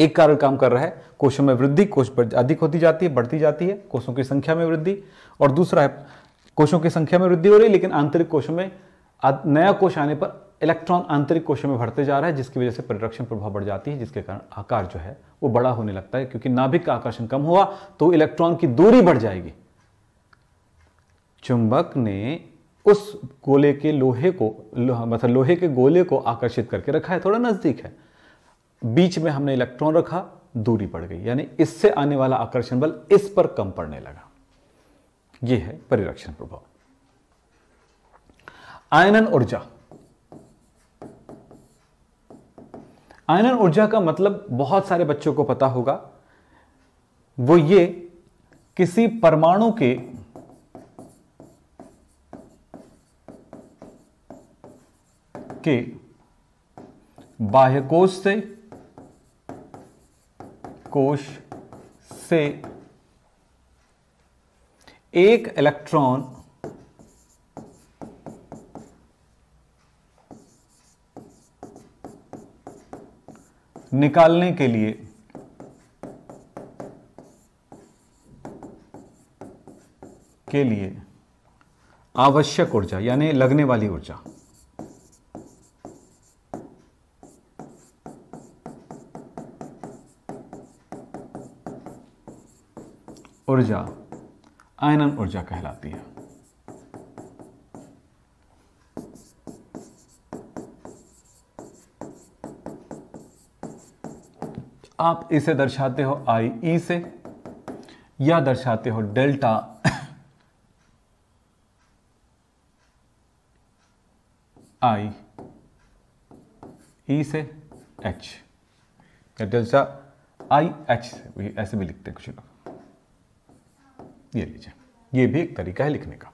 एक कारण काम कर रहा है कोशों में वृद्धि कोश अधिक होती जाती है बढ़ती जाती है कोशों की संख्या में वृद्धि और दूसरा है कोशों की संख्या में वृद्धि हो रही है लेकिन आंतरिक कोशों में नया कोश आने पर इलेक्ट्रॉन आंतरिक कोशों में भरते जा रहा है जिसकी वजह से परिरक्षण प्रभाव बढ़ जाती है जिसके कारण आकार जो है वो बड़ा होने लगता है क्योंकि नाभिक का आकर्षण कम हुआ तो इलेक्ट्रॉन की दूरी बढ़ जाएगी चुंबक ने उस गोले के लोहे को लो, मतलब लोहे के गोले को आकर्षित करके रखा है थोड़ा नज़दीक है बीच में हमने इलेक्ट्रॉन रखा दूरी बढ़ गई यानी इससे आने वाला आकर्षण बल इस पर कम पड़ने लगा यह है परिरक्षण प्रभाव आयनन ऊर्जा आयनन ऊर्जा का मतलब बहुत सारे बच्चों को पता होगा वो ये किसी परमाणु के के बाह्य कोश से कोश से एक इलेक्ट्रॉन निकालने के लिए के लिए आवश्यक ऊर्जा यानी लगने वाली ऊर्जा ऊर्जा आयनन ऊर्जा कहलाती है आप इसे दर्शाते हो आई ई e से या दर्शाते हो डेल्टा आई ई e से एच या डेल्टा आई एच से भी ऐसे भी लिखते हैं कुछ लोग ये लीजिए ये भी एक तरीका है लिखने का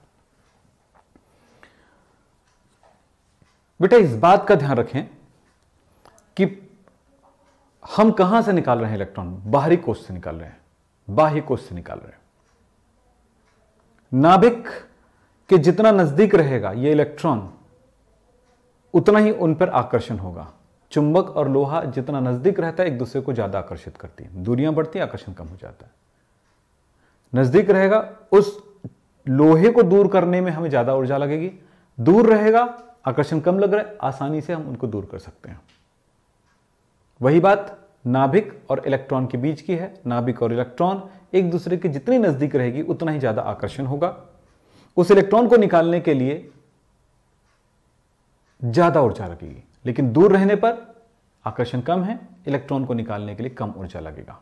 बेटा इस बात का ध्यान रखें हम कहां से निकाल रहे हैं इलेक्ट्रॉन बाहरी कोष से निकाल रहे हैं बाह्य कोष से निकाल रहे हैं नाभिक के जितना नजदीक रहेगा यह इलेक्ट्रॉन उतना ही उन पर आकर्षण होगा चुंबक और लोहा जितना नजदीक रहता है एक दूसरे को ज्यादा आकर्षित करती है दूरियां बढ़ती आकर्षण कम हो जाता है नजदीक रहेगा उस लोहे को दूर करने में हमें ज्यादा ऊर्जा लगेगी दूर रहेगा आकर्षण कम लग रहा है आसानी से हम उनको दूर कर सकते हैं वही बात नाभिक और इलेक्ट्रॉन के बीच की है नाभिक और इलेक्ट्रॉन एक दूसरे के जितनी नज़दीक रहेगी उतना ही ज़्यादा आकर्षण होगा उस इलेक्ट्रॉन को निकालने के लिए ज़्यादा ऊर्जा लगेगी लेकिन दूर रहने पर आकर्षण कम है इलेक्ट्रॉन को निकालने के लिए कम ऊर्जा लगेगा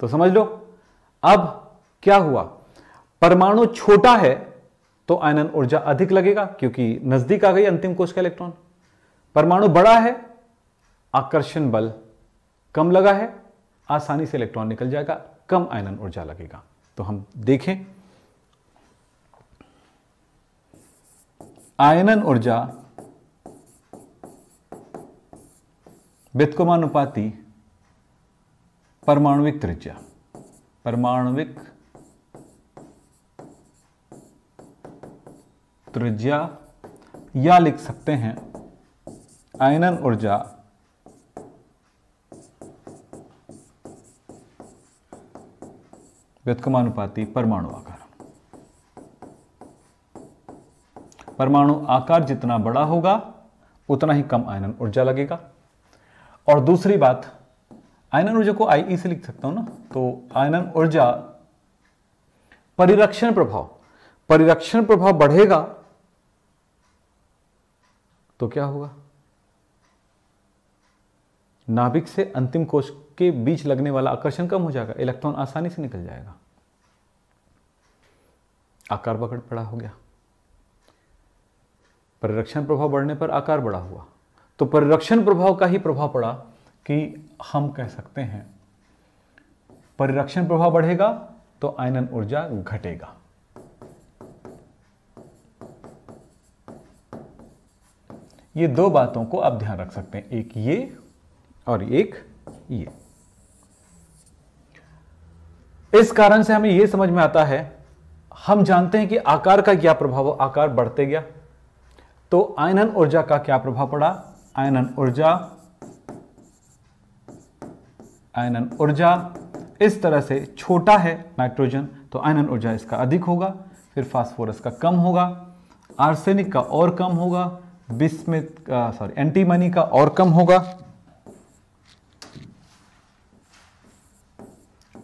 तो समझ लो अब क्या हुआ परमाणु छोटा है तो आयनन ऊर्जा अधिक लगेगा क्योंकि नजदीक आ गई अंतिम कोश का इलेक्ट्रॉन परमाणु बड़ा है आकर्षण बल कम लगा है आसानी से इलेक्ट्रॉन निकल जाएगा कम आयनन ऊर्जा लगेगा तो हम देखें आयनन ऊर्जा व्यतकुमानुपाती परमाणुविक त्रिज्या परमाणुविक त्रिज्या या लिख सकते हैं आयनन ऊर्जा व्युत्कमानुपाती परमाणु आकार परमाणु आकार जितना बड़ा होगा उतना ही कम आयनन ऊर्जा लगेगा और दूसरी बात आयनन ऊर्जा को आई ई से लिख सकता हूं ना तो आयनन ऊर्जा परिरक्षण प्रभाव परिरक्षण प्रभाव बढ़ेगा तो क्या होगा नाभिक से अंतिम कोश के बीच लगने वाला आकर्षण कम हो जाएगा इलेक्ट्रॉन आसानी से निकल जाएगा आकार पकड़ बड़ा हो गया परिरक्षण प्रभाव बढ़ने पर आकार बड़ा हुआ तो परिरक्षण प्रभाव का ही प्रभाव पड़ा कि हम कह सकते हैं परिरक्षण प्रभाव बढ़ेगा तो आयनन ऊर्जा घटेगा ये दो बातों को आप ध्यान रख सकते हैं एक ये और एक ये इस कारण से हमें यह समझ में आता है हम जानते हैं कि आकार का क्या प्रभाव आकार बढ़ते गया तो आयनन ऊर्जा का क्या प्रभाव पड़ा आयनन ऊर्जा आयनन ऊर्जा इस तरह से छोटा है नाइट्रोजन तो आयनन ऊर्जा इसका अधिक होगा फिर फास्फोरस का कम होगा आर्सेनिक का और कम होगा बिस्मित सॉरी एंटीमनी का और कम होगा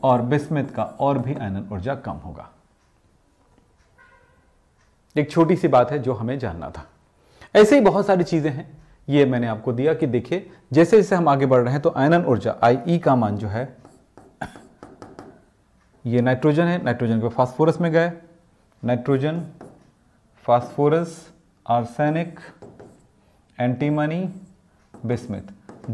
और बिस्मित का और भी आयनन ऊर्जा कम होगा एक छोटी सी बात है जो हमें जानना था ऐसे ही बहुत सारी चीजें हैं ये मैंने आपको दिया कि देखिए जैसे जैसे हम आगे बढ़ रहे हैं तो आयनन ऊर्जा आई ई e का मान जो है ये नाइट्रोजन है नाइट्रोजन के फास्फोरस में गए nitrogen phosphorus arsenic antimony bismuth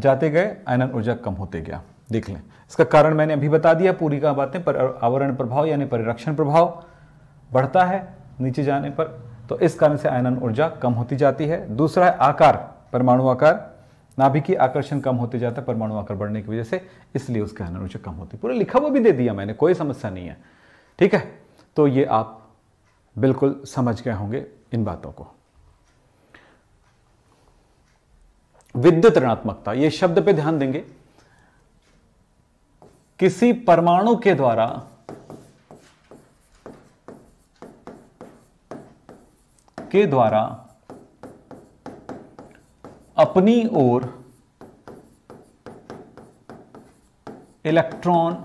जाते गए आयनन ऊर्जा कम होते गया देख लें इसका कारण मैंने अभी बता दिया पूरी का बातें पर आवरण प्रभाव यानी परिरक्षण प्रभाव बढ़ता है नीचे जाने पर तो इस कारण से आयनन ऊर्जा कम होती जाती है दूसरा है आकार परमाणु आकार नाभिकीय आकर्षण कम होते जाता है परमाणु आकार बढ़ने की वजह से इसलिए उसकी आयनन ऊर्जा कम होती है पूरा लिखा हुआ भी दे दिया मैंने कोई समस्या नहीं है ठीक है तो ये आप बिल्कुल समझ गए होंगे इन बातों को विद्युत ऋणात्मकता ये शब्द पे ध्यान देंगे किसी परमाणु के द्वारा के द्वारा अपनी ओर इलेक्ट्रॉन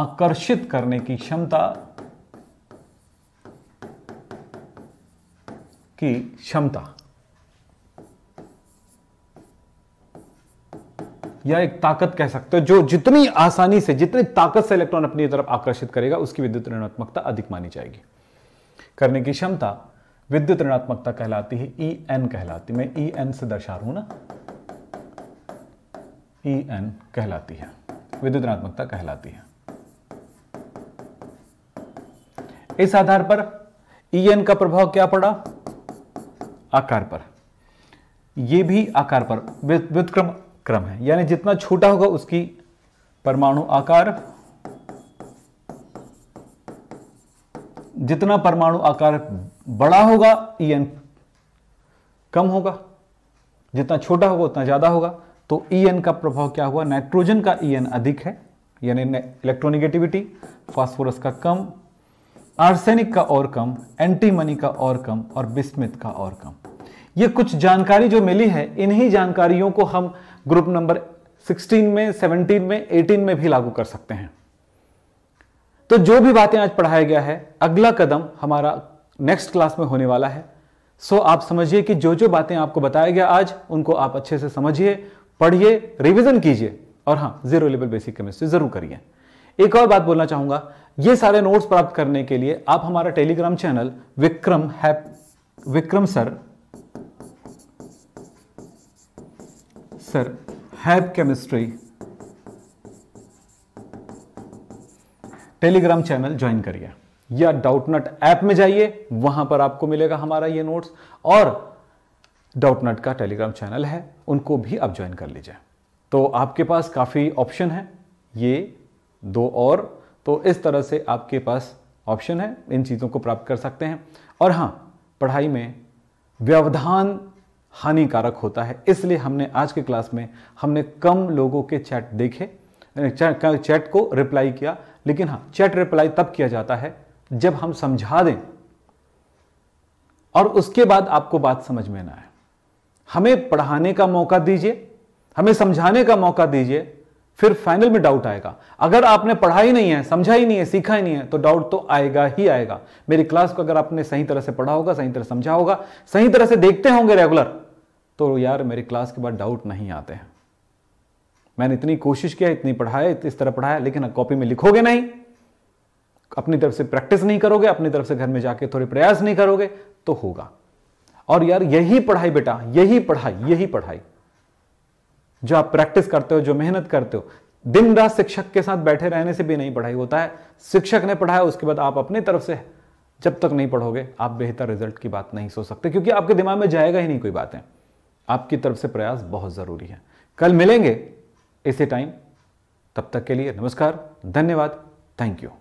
आकर्षित करने की क्षमता की क्षमता या एक ताकत कह सकते हो जो जितनी आसानी से जितनी ताकत से इलेक्ट्रॉन अपनी तरफ आकर्षित करेगा उसकी विद्युत ऋणात्मकता अधिक मानी जाएगी करने की क्षमता विद्युत ऋणात्मकता कहलाती है ई e एन कहलाती मैं ई e एन से दर्शा रहा हूं ना ई e एन कहलाती है विद्युत ऋणात्मकता कहलाती है इस आधार पर ई एन का प्रभाव क्या पड़ा आकार पर यह भी आकार पर व्युतक्रम क्रम है यानी जितना छोटा होगा उसकी परमाणु आकार जितना परमाणु आकार बड़ा होगा ई एन कम होगा जितना छोटा होगा उतना ज़्यादा होगा तो ई एन का प्रभाव क्या हुआ नाइट्रोजन का ई एन अधिक है यानी इलेक्ट्रोनिगेटिविटी फास्फोरस का कम आर्सेनिक का और कम एंटीमनी का और कम और बिस्मित का और कम ये कुछ जानकारी जो मिली है इन्हीं जानकारियों को हम ग्रुप नंबर 16 में 17 में 18 में भी लागू कर सकते हैं तो जो भी बातें आज पढ़ाया गया है अगला कदम हमारा नेक्स्ट क्लास में होने वाला है सो आप समझिए कि जो जो बातें आपको बताया गया आज उनको आप अच्छे से समझिए पढ़िए रिविजन कीजिए और हाँ जीरो लेवल बेसिक केमिस्ट्री जरूर करिए एक और बात बोलना चाहूंगा ये सारे नोट्स प्राप्त करने के लिए आप हमारा टेलीग्राम चैनल विक्रम है Vikram sir sir have chemistry Telegram channel join करिए या डाउटनट ऐप में जाइए वहां पर आपको मिलेगा हमारा ये नोट्स और डाउटनट का टेलीग्राम चैनल है उनको भी आप ज्वाइन कर लीजिए तो आपके पास काफ़ी ऑप्शन है ये दो और तो इस तरह से आपके पास ऑप्शन है इन चीज़ों को प्राप्त कर सकते हैं और हाँ पढ़ाई में व्यवधान हानिकारक होता है इसलिए हमने आज के क्लास में हमने कम लोगों के चैट देखे चैट को रिप्लाई किया लेकिन हाँ चैट रिप्लाई तब किया जाता है जब हम समझा दें और उसके बाद आपको बात समझ में ना आए हमें पढ़ाने का मौका दीजिए हमें समझाने का मौका दीजिए फिर फाइनल में डाउट आएगा अगर आपने पढ़ा ही नहीं है समझा ही नहीं है सीखा ही नहीं है तो डाउट तो आएगा ही आएगा मेरी क्लास को अगर आपने सही तरह से पढ़ा होगा सही तरह समझा होगा सही तरह से देखते होंगे रेगुलर तो यार मेरी क्लास के बाद डाउट नहीं आते हैं मैंने इतनी कोशिश किया इतनी पढ़ाया इस तरह पढ़ाया लेकिन कॉपी में लिखोगे नहीं अपनी तरफ से प्रैक्टिस नहीं करोगे अपनी तरफ से घर में जाके थोड़े प्रयास नहीं करोगे तो होगा और यार यही पढ़ाई बेटा यही पढ़ाई यही पढ़ाई जो आप प्रैक्टिस करते हो जो मेहनत करते हो दिन रात शिक्षक के साथ बैठे रहने से भी नहीं पढ़ाई होता है शिक्षक ने पढ़ाया उसके बाद आप अपनी तरफ से जब तक नहीं पढ़ोगे आप बेहतर रिजल्ट की बात नहीं सोच सकते क्योंकि आपके दिमाग में जाएगा ही नहीं कोई बातें आपकी तरफ से प्रयास बहुत ज़रूरी है कल मिलेंगे इसी टाइम तब तक के लिए नमस्कार धन्यवाद थैंक यू